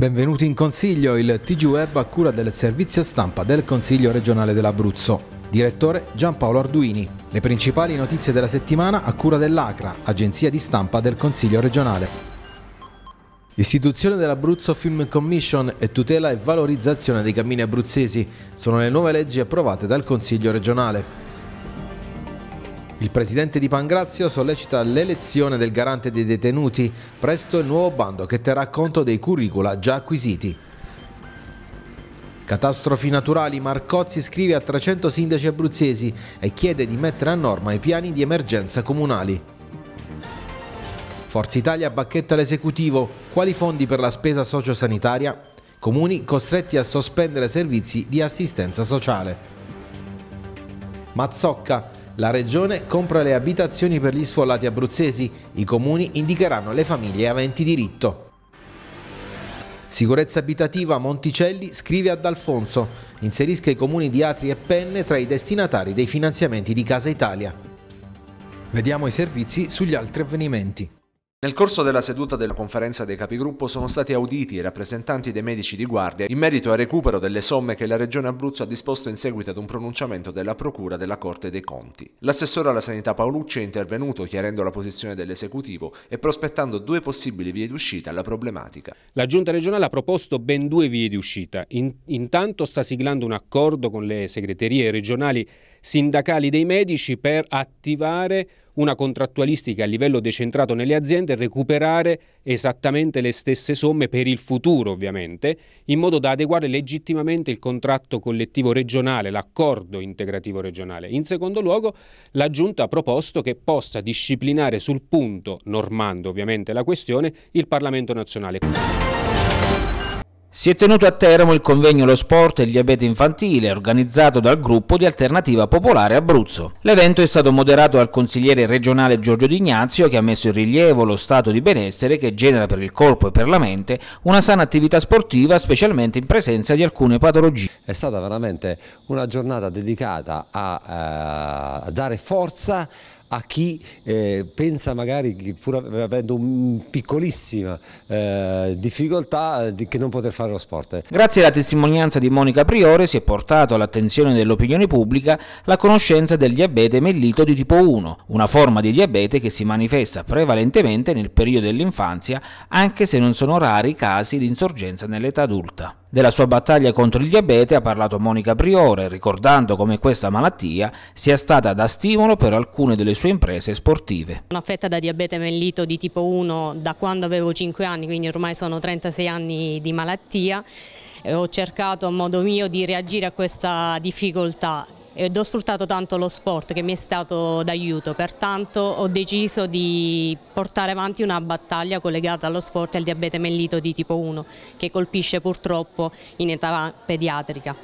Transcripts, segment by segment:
Benvenuti in Consiglio, il TG Web a cura del servizio stampa del Consiglio regionale dell'Abruzzo. Direttore Giampaolo Arduini. Le principali notizie della settimana a cura dell'ACRA, agenzia di stampa del Consiglio regionale. Istituzione dell'Abruzzo Film Commission e tutela e valorizzazione dei cammini abruzzesi sono le nuove leggi approvate dal Consiglio regionale. Il presidente di Pangrazio sollecita l'elezione del garante dei detenuti, presto il nuovo bando che terrà conto dei curricula già acquisiti. Catastrofi naturali, Marcozzi scrive a 300 sindaci abruzzesi e chiede di mettere a norma i piani di emergenza comunali. Forza Italia bacchetta l'esecutivo, quali fondi per la spesa sociosanitaria? Comuni costretti a sospendere servizi di assistenza sociale. Mazzocca, la regione compra le abitazioni per gli sfollati abruzzesi, i comuni indicheranno le famiglie aventi diritto. Sicurezza abitativa Monticelli scrive ad Alfonso, inserisca i comuni di Atri e Penne tra i destinatari dei finanziamenti di Casa Italia. Vediamo i servizi sugli altri avvenimenti. Nel corso della seduta della conferenza dei capigruppo sono stati auditi i rappresentanti dei medici di guardia in merito al recupero delle somme che la Regione Abruzzo ha disposto in seguito ad un pronunciamento della Procura della Corte dei Conti. L'assessore alla Sanità Paolucci è intervenuto chiarendo la posizione dell'esecutivo e prospettando due possibili vie d'uscita alla problematica. La Giunta regionale ha proposto ben due vie d'uscita. intanto sta siglando un accordo con le segreterie regionali sindacali dei medici per attivare una contrattualistica a livello decentrato nelle aziende e recuperare esattamente le stesse somme per il futuro ovviamente, in modo da adeguare legittimamente il contratto collettivo regionale, l'accordo integrativo regionale. In secondo luogo la Giunta ha proposto che possa disciplinare sul punto, normando ovviamente la questione, il Parlamento nazionale. Si è tenuto a Teramo il convegno Lo sport e il diabete infantile, organizzato dal gruppo di Alternativa Popolare Abruzzo. L'evento è stato moderato dal consigliere regionale Giorgio D'Ignazio, che ha messo in rilievo lo stato di benessere che genera per il corpo e per la mente una sana attività sportiva, specialmente in presenza di alcune patologie. È stata veramente una giornata dedicata a, eh, a dare forza a chi eh, pensa magari che pur avendo un piccolissima eh, difficoltà eh, di, che non poter fare lo sport. Eh. Grazie alla testimonianza di Monica Priore si è portato all'attenzione dell'opinione pubblica la conoscenza del diabete mellito di tipo 1, una forma di diabete che si manifesta prevalentemente nel periodo dell'infanzia anche se non sono rari i casi di insorgenza nell'età adulta. Della sua battaglia contro il diabete ha parlato Monica Priore, ricordando come questa malattia sia stata da stimolo per alcune delle sue imprese sportive. Sono affetta da diabete mellito di tipo 1 da quando avevo 5 anni, quindi ormai sono 36 anni di malattia. Eh, ho cercato a modo mio di reagire a questa difficoltà ed ho sfruttato tanto lo sport che mi è stato d'aiuto, pertanto ho deciso di portare avanti una battaglia collegata allo sport e al diabete mellito di tipo 1 che colpisce purtroppo in età pediatrica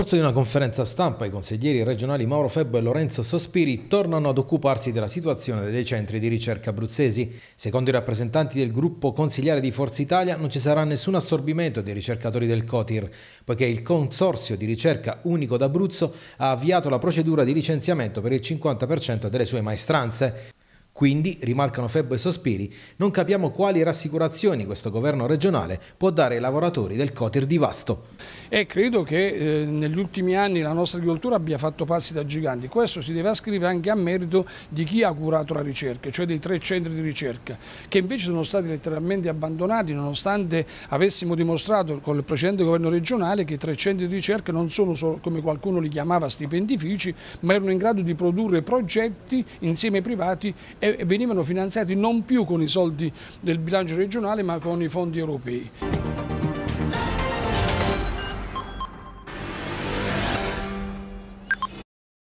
corso di una conferenza stampa i consiglieri regionali Mauro Febbo e Lorenzo Sospiri tornano ad occuparsi della situazione dei centri di ricerca abruzzesi. Secondo i rappresentanti del gruppo consigliare di Forza Italia non ci sarà nessun assorbimento dei ricercatori del COTIR, poiché il Consorzio di ricerca unico d'Abruzzo ha avviato la procedura di licenziamento per il 50% delle sue maestranze. Quindi, rimarcano Febbo e Sospiri, non capiamo quali rassicurazioni questo governo regionale può dare ai lavoratori del Cotir di Vasto. E credo che eh, negli ultimi anni la nostra agricoltura abbia fatto passi da giganti. Questo si deve ascrivere anche a merito di chi ha curato la ricerca, cioè dei tre centri di ricerca, che invece sono stati letteralmente abbandonati nonostante avessimo dimostrato con il precedente governo regionale che i tre centri di ricerca non sono solo, come qualcuno li chiamava, stipendifici, ma erano in grado di produrre progetti insieme ai privati e venivano finanziati non più con i soldi del bilancio regionale ma con i fondi europei.